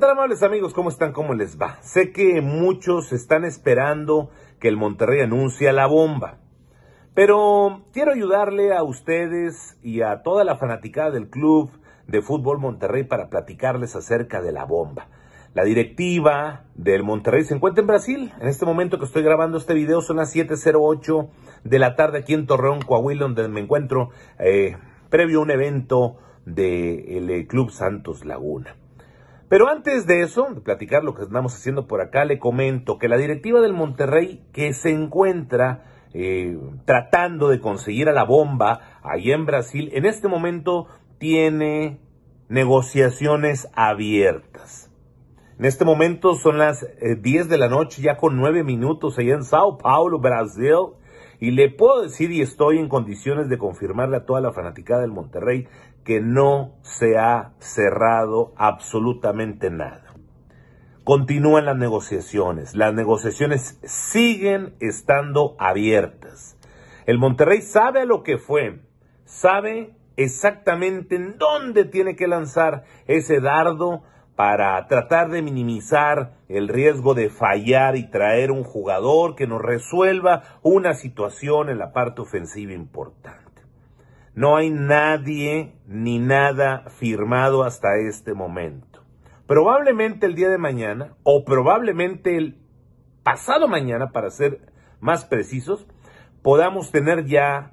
tal amigos? ¿Cómo están? ¿Cómo les va? Sé que muchos están esperando que el Monterrey anuncie la bomba, pero quiero ayudarle a ustedes y a toda la fanaticada del club de fútbol Monterrey para platicarles acerca de la bomba. La directiva del Monterrey se encuentra en Brasil. En este momento que estoy grabando este video son las 7.08 de la tarde aquí en Torreón, Coahuila, donde me encuentro eh, previo a un evento del eh, Club Santos Laguna. Pero antes de eso, de platicar lo que estamos haciendo por acá, le comento que la directiva del Monterrey que se encuentra eh, tratando de conseguir a la bomba ahí en Brasil, en este momento tiene negociaciones abiertas. En este momento son las 10 eh, de la noche, ya con 9 minutos allá en Sao Paulo, Brasil. Y le puedo decir y estoy en condiciones de confirmarle a toda la fanaticada del Monterrey que no se ha cerrado absolutamente nada. Continúan las negociaciones. Las negociaciones siguen estando abiertas. El Monterrey sabe a lo que fue. Sabe exactamente en dónde tiene que lanzar ese dardo para tratar de minimizar el riesgo de fallar y traer un jugador que nos resuelva una situación en la parte ofensiva importante. No hay nadie ni nada firmado hasta este momento. Probablemente el día de mañana o probablemente el pasado mañana, para ser más precisos, podamos tener ya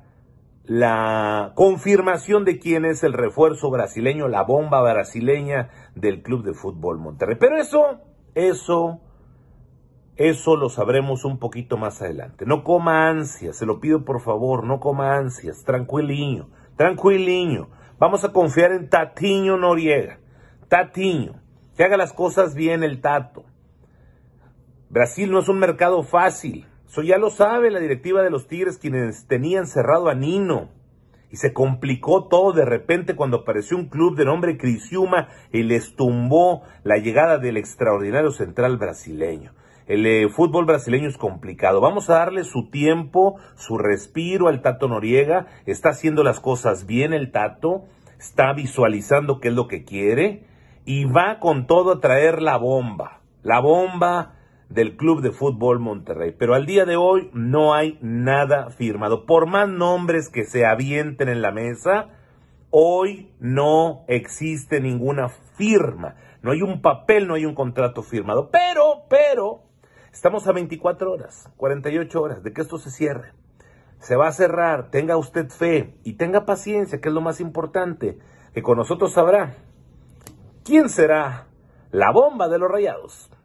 la confirmación de quién es el refuerzo brasileño, la bomba brasileña del Club de Fútbol Monterrey. Pero eso, eso, eso lo sabremos un poquito más adelante. No coma ansias, se lo pido por favor, no coma ansias, tranquiliño, tranquiliño. Vamos a confiar en Tatiño Noriega, Tatiño, que haga las cosas bien el tato. Brasil no es un mercado fácil, eso ya lo sabe la directiva de los Tigres, quienes tenían cerrado a Nino. Y se complicó todo de repente cuando apareció un club de nombre Crisiuma, y les tumbó la llegada del extraordinario central brasileño. El eh, fútbol brasileño es complicado. Vamos a darle su tiempo, su respiro al Tato Noriega. Está haciendo las cosas bien el Tato. Está visualizando qué es lo que quiere. Y va con todo a traer la bomba. La bomba del Club de Fútbol Monterrey. Pero al día de hoy no hay nada firmado. Por más nombres que se avienten en la mesa, hoy no existe ninguna firma. No hay un papel, no hay un contrato firmado. Pero, pero, estamos a 24 horas, 48 horas de que esto se cierre. Se va a cerrar, tenga usted fe y tenga paciencia, que es lo más importante, que con nosotros sabrá quién será la bomba de los rayados.